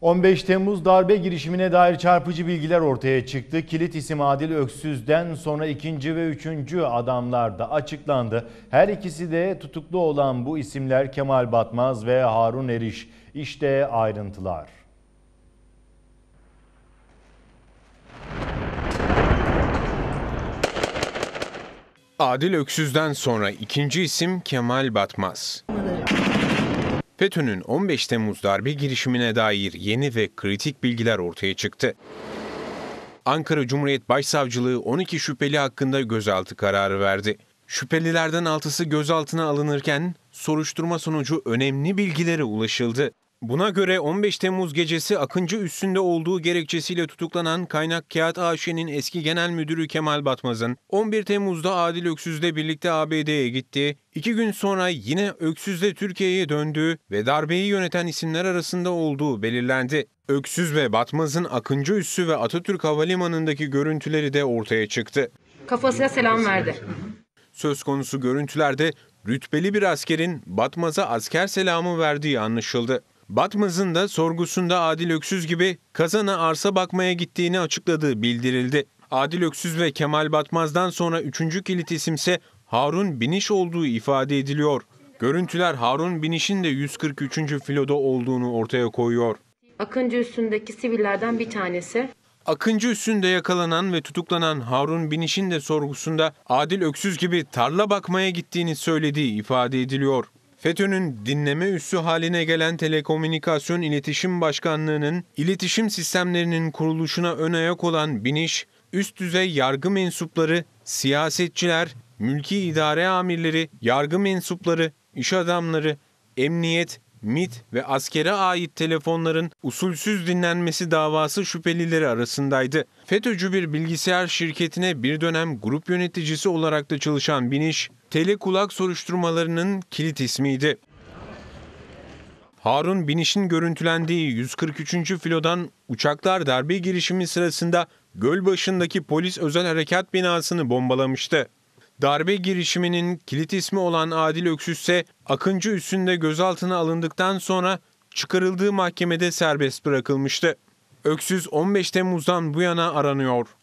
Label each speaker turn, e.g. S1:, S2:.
S1: 15 Temmuz darbe girişimine dair çarpıcı bilgiler ortaya çıktı. Kilit isim Adil Öksüz'den sonra ikinci ve üçüncü adamlar da açıklandı. Her ikisi de tutuklu olan bu isimler Kemal Batmaz ve Harun Eriş. İşte ayrıntılar. Adil Öksüz'den sonra ikinci isim Kemal Batmaz. FETÖ'nün 15 Temmuz darbe girişimine dair yeni ve kritik bilgiler ortaya çıktı. Ankara Cumhuriyet Başsavcılığı 12 şüpheli hakkında gözaltı kararı verdi. Şüphelilerden altısı gözaltına alınırken soruşturma sonucu önemli bilgilere ulaşıldı. Buna göre 15 Temmuz gecesi Akıncı üstünde olduğu gerekçesiyle tutuklanan Kaynak Kağıt AŞ'nin eski genel müdürü Kemal Batmaz'ın 11 Temmuz'da Adil Öksüz'le birlikte ABD'ye gitti, iki gün sonra yine Öksüz'le Türkiye'ye döndü ve darbeyi yöneten isimler arasında olduğu belirlendi. Öksüz ve Batmaz'ın Akıncı üssü ve Atatürk Havalimanı'ndaki görüntüleri de ortaya çıktı. Kafasına selam verdi. Söz konusu görüntülerde rütbeli bir askerin Batmaz'a asker selamı verdiği anlaşıldı. Batmaz'ın da sorgusunda Adil Öksüz gibi Kazan'a arsa bakmaya gittiğini açıkladığı bildirildi. Adil Öksüz ve Kemal Batmaz'dan sonra üçüncü kilit isimse Harun Biniş olduğu ifade ediliyor. Görüntüler Harun Biniş'in de 143. filoda olduğunu ortaya koyuyor. Akıncı üstündeki sivillerden bir tanesi. Akıncı üstünde yakalanan ve tutuklanan Harun Biniş'in de sorgusunda Adil Öksüz gibi tarla bakmaya gittiğini söylediği ifade ediliyor. FETÖ'nün dinleme üssü haline gelen Telekomünikasyon İletişim Başkanlığı'nın iletişim sistemlerinin kuruluşuna ön ayak olan biniş, üst düzey yargı mensupları, siyasetçiler, mülki idare amirleri, yargı mensupları, iş adamları, emniyet, MIT ve askere ait telefonların usulsüz dinlenmesi davası şüphelileri arasındaydı. FETÖ'cü bir bilgisayar şirketine bir dönem grup yöneticisi olarak da çalışan Biniş, tele kulak soruşturmalarının kilit ismiydi. Harun Biniş'in görüntülendiği 143. filodan uçaklar darbe girişimi sırasında Gölbaşı'ndaki polis özel harekat binasını bombalamıştı. Darbe girişiminin kilit ismi olan Adil Öksüz ise Akıncı üssünde gözaltına alındıktan sonra çıkarıldığı mahkemede serbest bırakılmıştı. Öksüz 15 Temmuz'dan bu yana aranıyor.